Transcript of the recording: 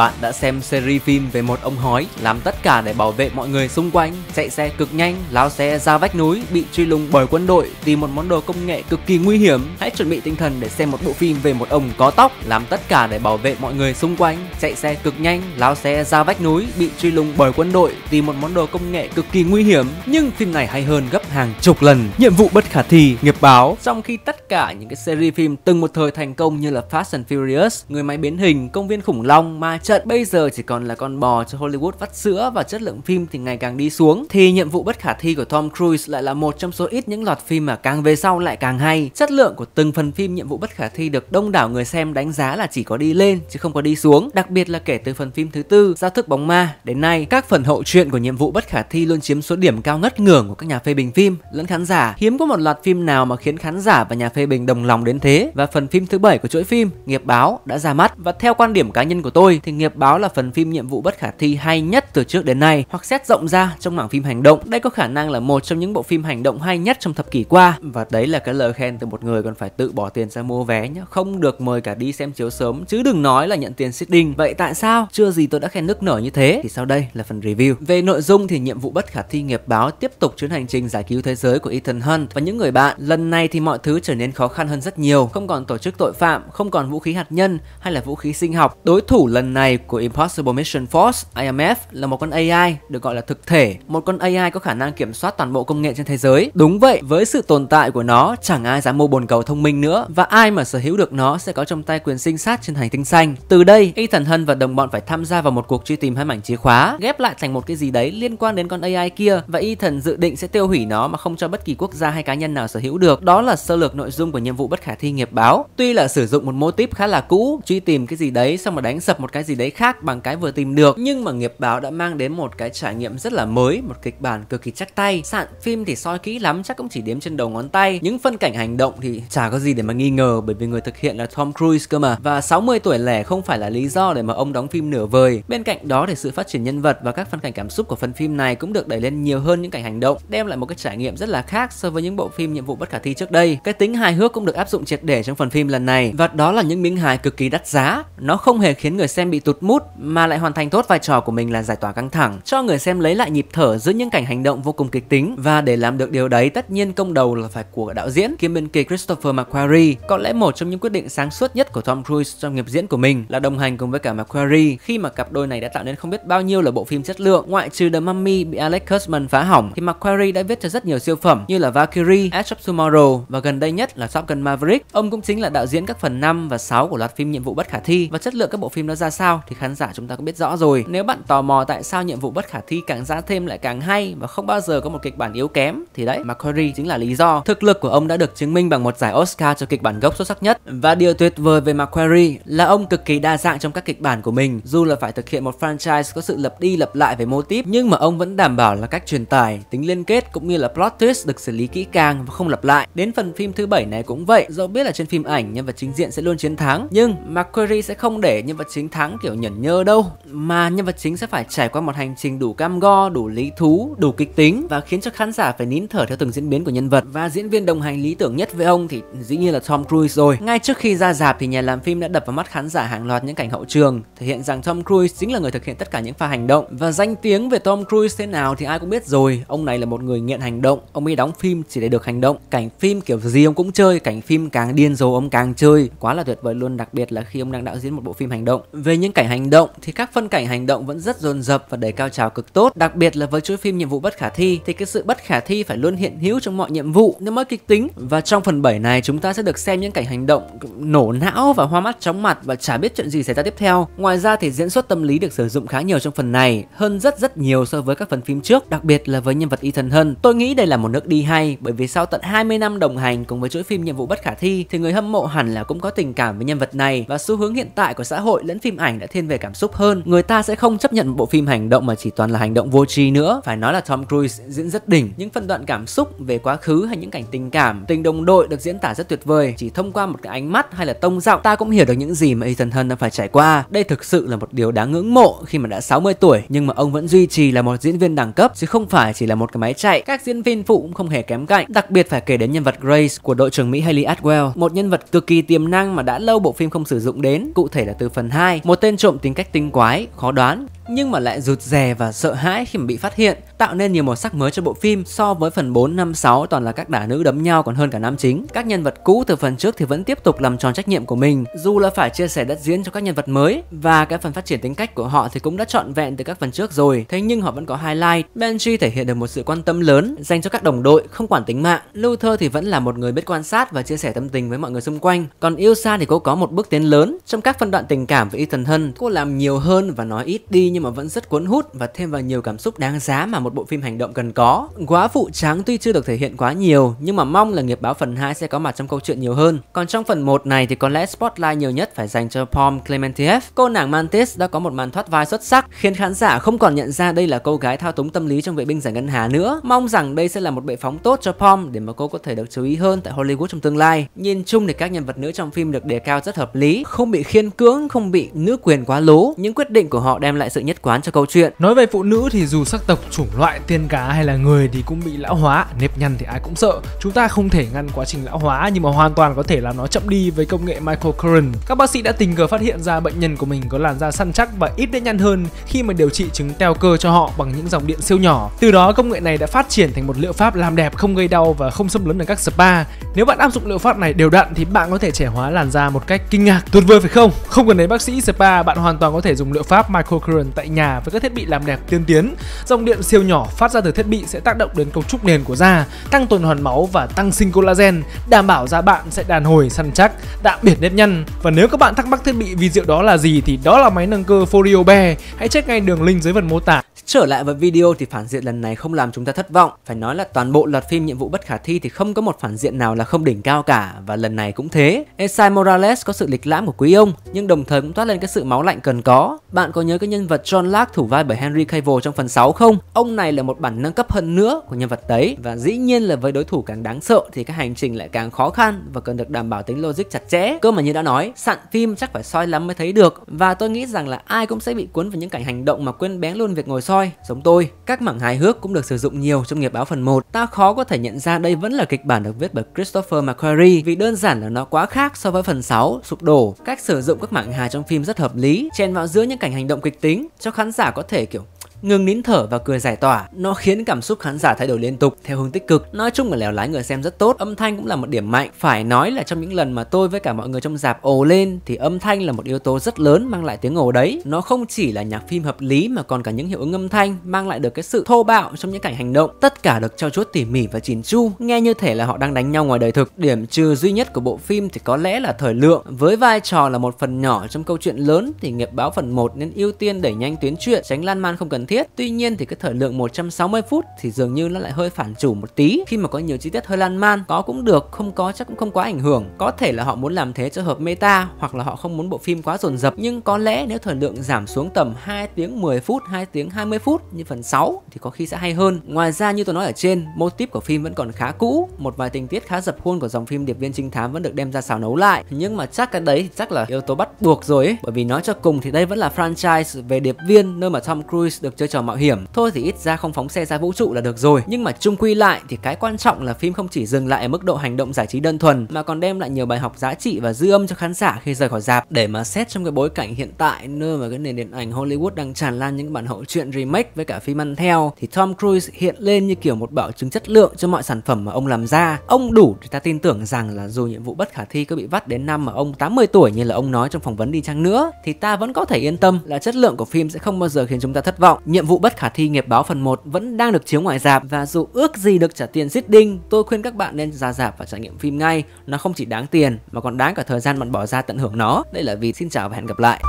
bạn đã xem series phim về một ông hói làm tất cả để bảo vệ mọi người xung quanh, chạy xe cực nhanh, lao xe ra vách núi, bị truy lùng bởi quân đội, tìm một món đồ công nghệ cực kỳ nguy hiểm. Hãy chuẩn bị tinh thần để xem một bộ phim về một ông có tóc làm tất cả để bảo vệ mọi người xung quanh, chạy xe cực nhanh, lao xe ra vách núi, bị truy lùng bởi quân đội, tìm một món đồ công nghệ cực kỳ nguy hiểm. Nhưng phim này hay hơn gấp hàng chục lần. Nhiệm vụ bất khả thi, nghiệp báo. Trong khi tất cả những cái series phim từng một thời thành công như là Fast and Furious, người máy biến hình, công viên khủng long, ma trận bây giờ chỉ còn là con bò cho Hollywood vắt sữa và chất lượng phim thì ngày càng đi xuống thì nhiệm vụ bất khả thi của Tom Cruise lại là một trong số ít những loạt phim mà càng về sau lại càng hay. Chất lượng của từng phần phim nhiệm vụ bất khả thi được đông đảo người xem đánh giá là chỉ có đi lên chứ không có đi xuống, đặc biệt là kể từ phần phim thứ tư Giao thức bóng ma đến nay, các phần hậu truyện của nhiệm vụ bất khả thi luôn chiếm số điểm cao ngất ngưởng của các nhà phê bình phim lẫn khán giả. Hiếm có một loạt phim nào mà khiến khán giả và nhà phê bình đồng lòng đến thế. Và phần phim thứ bảy của chuỗi phim Nghiệp báo đã ra mắt và theo quan điểm cá nhân của tôi thì nghiệp báo là phần phim nhiệm vụ bất khả thi hay nhất từ trước đến nay hoặc xét rộng ra trong mảng phim hành động. Đây có khả năng là một trong những bộ phim hành động hay nhất trong thập kỷ qua và đấy là cái lời khen từ một người còn phải tự bỏ tiền ra mua vé nhé không được mời cả đi xem chiếu sớm chứ đừng nói là nhận tiền sitting. Vậy tại sao chưa gì tôi đã khen nức nở như thế? Thì sau đây là phần review. Về nội dung thì nhiệm vụ bất khả thi nghiệp báo tiếp tục chuyến hành trình giải cứu thế giới của Ethan Hunt và những người bạn. Lần này thì mọi thứ trở nên khó khăn hơn rất nhiều, không còn tổ chức tội phạm, không còn vũ khí hạt nhân hay là vũ khí sinh học. Đối thủ lần này này của Impossible Mission Force IMF là một con AI được gọi là thực thể, một con AI có khả năng kiểm soát toàn bộ công nghệ trên thế giới. Đúng vậy, với sự tồn tại của nó, chẳng ai dám mua bồn cầu thông minh nữa và ai mà sở hữu được nó sẽ có trong tay quyền sinh sát trên hành tinh xanh. Từ đây, Ethan Hunt và đồng bọn phải tham gia vào một cuộc truy tìm hai mảnh chìa khóa, ghép lại thành một cái gì đấy liên quan đến con AI kia và Ethan dự định sẽ tiêu hủy nó mà không cho bất kỳ quốc gia hay cá nhân nào sở hữu được. Đó là sơ lược nội dung của nhiệm vụ bất khả thi nghiệp báo. Tuy là sử dụng một mô típ khá là cũ, truy tìm cái gì đấy xong mà đánh sập một cái gì gì đấy khác bằng cái vừa tìm được nhưng mà nghiệp báo đã mang đến một cái trải nghiệm rất là mới một kịch bản cực kỳ chắc tay sạn phim thì soi kỹ lắm chắc cũng chỉ đếm trên đầu ngón tay những phân cảnh hành động thì chả có gì để mà nghi ngờ bởi vì người thực hiện là Tom Cruise cơ mà và 60 tuổi lẻ không phải là lý do để mà ông đóng phim nửa vời bên cạnh đó thì sự phát triển nhân vật và các phân cảnh cảm xúc của phần phim này cũng được đẩy lên nhiều hơn những cảnh hành động đem lại một cái trải nghiệm rất là khác so với những bộ phim nhiệm vụ bất khả thi trước đây cái tính hài hước cũng được áp dụng triệt để trong phần phim lần này và đó là những miếng hài cực kỳ đắt giá nó không hề khiến người xem bị tụt mút mà lại hoàn thành tốt vai trò của mình là giải tỏa căng thẳng, cho người xem lấy lại nhịp thở giữa những cảnh hành động vô cùng kịch tính và để làm được điều đấy tất nhiên công đầu là phải của đạo diễn kiêm biên kịch Christopher McQuarrie. Có lẽ một trong những quyết định sáng suốt nhất của Tom Cruise trong nghiệp diễn của mình là đồng hành cùng với cả McQuarrie khi mà cặp đôi này đã tạo nên không biết bao nhiêu là bộ phim chất lượng. Ngoại trừ The Mummy bị Alex Kurtzman phá hỏng thì McQuarrie đã viết cho rất nhiều siêu phẩm như là Valkyrie, Edge of Tomorrow và gần đây nhất là Top Gun Maverick. Ông cũng chính là đạo diễn các phần 5 và 6 của loạt phim Nhiệm vụ bất khả thi và chất lượng các bộ phim đó ra sao sao thì khán giả chúng ta cũng biết rõ rồi. Nếu bạn tò mò tại sao nhiệm vụ bất khả thi càng ra thêm lại càng hay và không bao giờ có một kịch bản yếu kém thì đấy, McQuarrie chính là lý do. Thực lực của ông đã được chứng minh bằng một giải Oscar cho kịch bản gốc xuất sắc nhất. Và điều tuyệt vời về McQuarrie là ông cực kỳ đa dạng trong các kịch bản của mình. Dù là phải thực hiện một franchise có sự lặp đi lặp lại về mô típ nhưng mà ông vẫn đảm bảo là cách truyền tải, tính liên kết cũng như là plot twist được xử lý kỹ càng và không lặp lại. Đến phần phim thứ bảy này cũng vậy, dẫu biết là trên phim ảnh nhân vật chính diện sẽ luôn chiến thắng nhưng McQuarrie sẽ không để nhân vật chính thắng kiểu nhẩn nhơ đâu mà nhân vật chính sẽ phải trải qua một hành trình đủ cam go đủ lý thú đủ kịch tính và khiến cho khán giả phải nín thở theo từng diễn biến của nhân vật và diễn viên đồng hành lý tưởng nhất với ông thì dĩ nhiên là Tom Cruise rồi ngay trước khi ra rạp thì nhà làm phim đã đập vào mắt khán giả hàng loạt những cảnh hậu trường thể hiện rằng Tom Cruise chính là người thực hiện tất cả những pha hành động và danh tiếng về Tom Cruise thế nào thì ai cũng biết rồi ông này là một người nghiện hành động ông ấy đóng phim chỉ để được hành động cảnh phim kiểu gì ông cũng chơi cảnh phim càng điên rồ ông càng chơi quá là tuyệt vời luôn đặc biệt là khi ông đang đạo diễn một bộ phim hành động về những những cảnh hành động thì các phân cảnh hành động vẫn rất dồn dập và đầy cao trào cực tốt, đặc biệt là với chuỗi phim nhiệm vụ bất khả thi thì cái sự bất khả thi phải luôn hiện hữu trong mọi nhiệm vụ nếu mới kịch tính. Và trong phần 7 này chúng ta sẽ được xem những cảnh hành động nổ não và hoa mắt chóng mặt và chả biết chuyện gì xảy ra tiếp theo. Ngoài ra thì diễn xuất tâm lý được sử dụng khá nhiều trong phần này, hơn rất rất nhiều so với các phần phim trước, đặc biệt là với nhân vật Ethan hơn. Tôi nghĩ đây là một nước đi hay bởi vì sau tận 20 năm đồng hành cùng với chuỗi phim nhiệm vụ bất khả thi thì người hâm mộ hẳn là cũng có tình cảm với nhân vật này và xu hướng hiện tại của xã hội lẫn phim ảnh đã thiên về cảm xúc hơn người ta sẽ không chấp nhận một bộ phim hành động mà chỉ toàn là hành động vô tri nữa phải nói là Tom Cruise diễn rất đỉnh những phân đoạn cảm xúc về quá khứ hay những cảnh tình cảm tình đồng đội được diễn tả rất tuyệt vời chỉ thông qua một cái ánh mắt hay là tông giọng ta cũng hiểu được những gì mà Ethan Hunt đã phải trải qua đây thực sự là một điều đáng ngưỡng mộ khi mà đã 60 tuổi nhưng mà ông vẫn duy trì là một diễn viên đẳng cấp chứ không phải chỉ là một cái máy chạy các diễn viên phụ cũng không hề kém cạnh đặc biệt phải kể đến nhân vật Grace của đội trưởng Mỹ Haley Atwell một nhân vật cực kỳ tiềm năng mà đã lâu bộ phim không sử dụng đến cụ thể là từ phần 2 một tên tên trộm tính cách tinh quái, khó đoán, nhưng mà lại rụt rè và sợ hãi khi mà bị phát hiện, tạo nên nhiều màu sắc mới cho bộ phim so với phần 4, 5, 6 toàn là các đả nữ đấm nhau còn hơn cả nam chính. Các nhân vật cũ từ phần trước thì vẫn tiếp tục làm tròn trách nhiệm của mình, dù là phải chia sẻ đất diễn cho các nhân vật mới và cái phần phát triển tính cách của họ thì cũng đã trọn vẹn từ các phần trước rồi. Thế nhưng họ vẫn có highlight. Benji thể hiện được một sự quan tâm lớn dành cho các đồng đội không quản tính mạng. Luther thì vẫn là một người biết quan sát và chia sẻ tâm tình với mọi người xung quanh. Còn Ilsa thì cô có một bước tiến lớn trong các phân đoạn tình cảm với Ethan Hunt. Cô làm nhiều hơn và nói ít đi nhưng nhưng mà vẫn rất cuốn hút và thêm vào nhiều cảm xúc đáng giá mà một bộ phim hành động cần có. Quá phụ trắng tuy chưa được thể hiện quá nhiều nhưng mà mong là nghiệp báo phần 2 sẽ có mặt trong câu chuyện nhiều hơn. Còn trong phần 1 này thì có lẽ spotlight nhiều nhất phải dành cho Pom Clementiev. Cô nàng Mantis đã có một màn thoát vai xuất sắc khiến khán giả không còn nhận ra đây là cô gái thao túng tâm lý trong vệ binh giải ngân hà nữa. Mong rằng đây sẽ là một bệ phóng tốt cho Pom để mà cô có thể được chú ý hơn tại Hollywood trong tương lai. Nhìn chung thì các nhân vật nữ trong phim được đề cao rất hợp lý, không bị khiên cưỡng, không bị nữ quyền quá lố. Những quyết định của họ đem lại sự sự nhất quán cho câu chuyện. Nói về phụ nữ thì dù sắc tộc, chủng loại, tiên cá hay là người thì cũng bị lão hóa, nếp nhăn thì ai cũng sợ. Chúng ta không thể ngăn quá trình lão hóa nhưng mà hoàn toàn có thể làm nó chậm đi với công nghệ microcurrent. Các bác sĩ đã tình cờ phát hiện ra bệnh nhân của mình có làn da săn chắc và ít nếp nhăn hơn khi mà điều trị chứng teo cơ cho họ bằng những dòng điện siêu nhỏ. Từ đó công nghệ này đã phát triển thành một liệu pháp làm đẹp không gây đau và không xâm lấn ở các spa. Nếu bạn áp dụng liệu pháp này đều đặn thì bạn có thể trẻ hóa làn da một cách kinh ngạc. Tuyệt vời phải không? Không cần đến bác sĩ spa, bạn hoàn toàn có thể dùng liệu pháp microcurrent tại nhà với các thiết bị làm đẹp tiên tiến. Dòng điện siêu nhỏ phát ra từ thiết bị sẽ tác động đến cấu trúc nền của da, tăng tuần hoàn máu và tăng sinh collagen, đảm bảo da bạn sẽ đàn hồi săn chắc, đạm biệt nếp nhăn. Và nếu các bạn thắc mắc thiết bị vi diệu đó là gì thì đó là máy nâng cơ Forio Bear. Hãy check ngay đường link dưới phần mô tả Trở lại với video thì phản diện lần này không làm chúng ta thất vọng. Phải nói là toàn bộ loạt phim nhiệm vụ bất khả thi thì không có một phản diện nào là không đỉnh cao cả và lần này cũng thế. Esai Morales có sự lịch lãm của quý ông nhưng đồng thời cũng toát lên cái sự máu lạnh cần có. Bạn có nhớ cái nhân vật John Lark thủ vai bởi Henry Cavill trong phần 6 không? Ông này là một bản nâng cấp hơn nữa của nhân vật đấy và dĩ nhiên là với đối thủ càng đáng sợ thì cái hành trình lại càng khó khăn và cần được đảm bảo tính logic chặt chẽ. Cơ mà như đã nói, sẵn phim chắc phải soi lắm mới thấy được và tôi nghĩ rằng là ai cũng sẽ bị cuốn vào những cảnh hành động mà quên bén luôn việc ngồi soi Joy, giống tôi. Các mảng hài hước cũng được sử dụng nhiều trong nghiệp báo phần 1. Ta khó có thể nhận ra đây vẫn là kịch bản được viết bởi Christopher McQuarrie vì đơn giản là nó quá khác so với phần 6, sụp đổ. Cách sử dụng các mảng hài trong phim rất hợp lý, chen vào giữa những cảnh hành động kịch tính cho khán giả có thể kiểu Ngừng nín thở và cười giải tỏa, nó khiến cảm xúc khán giả thay đổi liên tục theo hướng tích cực. Nói chung là lèo lái người xem rất tốt, âm thanh cũng là một điểm mạnh. Phải nói là trong những lần mà tôi với cả mọi người trong dạp ồ lên thì âm thanh là một yếu tố rất lớn mang lại tiếng ồ đấy. Nó không chỉ là nhạc phim hợp lý mà còn cả những hiệu ứng âm thanh mang lại được cái sự thô bạo trong những cảnh hành động. Tất cả được trau chuốt tỉ mỉ và chỉn chu, nghe như thể là họ đang đánh nhau ngoài đời thực. Điểm trừ duy nhất của bộ phim thì có lẽ là thời lượng. Với vai trò là một phần nhỏ trong câu chuyện lớn thì nghiệp báo phần 1 nên ưu tiên đẩy nhanh tuyến truyện, tránh lan man không cần thiết tuy nhiên thì cái thời lượng 160 phút thì dường như nó lại hơi phản chủ một tí khi mà có nhiều chi tiết hơi lan man có cũng được không có chắc cũng không quá ảnh hưởng có thể là họ muốn làm thế cho hợp meta hoặc là họ không muốn bộ phim quá dồn dập nhưng có lẽ nếu thời lượng giảm xuống tầm 2 tiếng 10 phút 2 tiếng 20 phút như phần 6 thì có khi sẽ hay hơn ngoài ra như tôi nói ở trên mô típ của phim vẫn còn khá cũ một vài tình tiết khá dập khuôn của dòng phim điệp viên trinh thám vẫn được đem ra xào nấu lại nhưng mà chắc cái đấy thì chắc là yếu tố bắt buộc rồi ấy. bởi vì nói cho cùng thì đây vẫn là franchise về điệp viên nơi mà Tom Cruise được chơi trò mạo hiểm thôi thì ít ra không phóng xe ra vũ trụ là được rồi nhưng mà chung quy lại thì cái quan trọng là phim không chỉ dừng lại ở mức độ hành động giải trí đơn thuần mà còn đem lại nhiều bài học giá trị và dư âm cho khán giả khi rời khỏi dạp để mà xét trong cái bối cảnh hiện tại nơi mà cái nền điện ảnh Hollywood đang tràn lan những bản hậu truyện remake với cả phim ăn theo thì Tom Cruise hiện lên như kiểu một bảo chứng chất lượng cho mọi sản phẩm mà ông làm ra ông đủ để ta tin tưởng rằng là dù nhiệm vụ bất khả thi có bị vắt đến năm mà ông 80 tuổi như là ông nói trong phỏng vấn đi chăng nữa thì ta vẫn có thể yên tâm là chất lượng của phim sẽ không bao giờ khiến chúng ta thất vọng Nhiệm vụ bất khả thi nghiệp báo phần 1 vẫn đang được chiếu ngoài rạp và dù ước gì được trả tiền giết đinh, tôi khuyên các bạn nên ra rạp và trải nghiệm phim ngay. Nó không chỉ đáng tiền mà còn đáng cả thời gian bạn bỏ ra tận hưởng nó. Đây là vì xin chào và hẹn gặp lại.